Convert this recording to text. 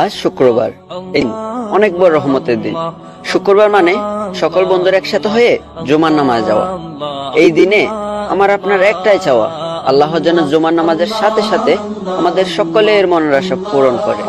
আজ শুক্রবার এই অনেক বড় রহমতের দিন শুক্রবার মানে সকল বন্ধুরা একসাথে হয়ে জুমার নামাজ যাওয়া এই দিনে আমার আপনার একটাই চাওয়া আল্লাহ যেন জুমার নামাজের সাথে সাথে আমাদের সকলের মনের আশা পূরণ করে